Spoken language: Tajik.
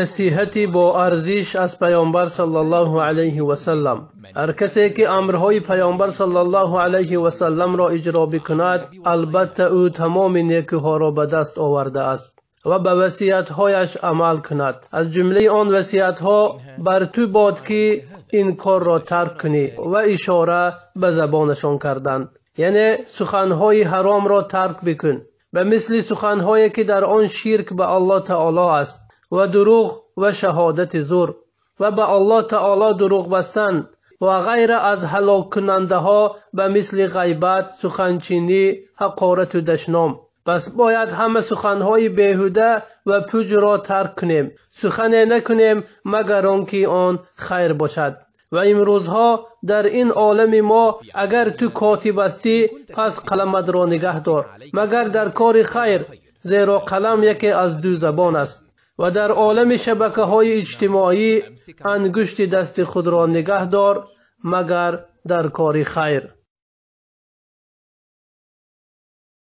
насиҳати боарзиш аз паёнбар саллаллоҳу алайҳи васаллам ҳар касе ки амрҳои паёнбар саллаллоҳу алайҳи васалламро иҷро бикунад албатта ӯ тамоми некӯҳоро ба даст овардааст ва ба васиятҳояш амал кунад аз ҷумлаи он васиятҳо бар ту бод ки ин корро тарк кунӣ ва ишора ба забонашон карданд яъне суханҳои ҳаромро тарк бикун به مثل سخنهایی که در آن شرک به الله تعالی است و دروغ و شهادت زور و به الله تعالی دروغ بستن و غیر از هلاک کننده ها به مثل غیبت، سخنچینی، حقارت و دشنام. پس باید همه سخنهای بیهوده و پوج را ترک کنیم. سخنه نکنیم مگر آنکه آن خیر باشد. و امروزها در این عالم ما اگر تو کاتب هستی پس قلمت را نگه دار مگر در کار خیر زیرا قلم یکی از دو زبان است و در عالم شبکه های اجتماعی انگشت دست خود را نگه دار مگر در کار خیر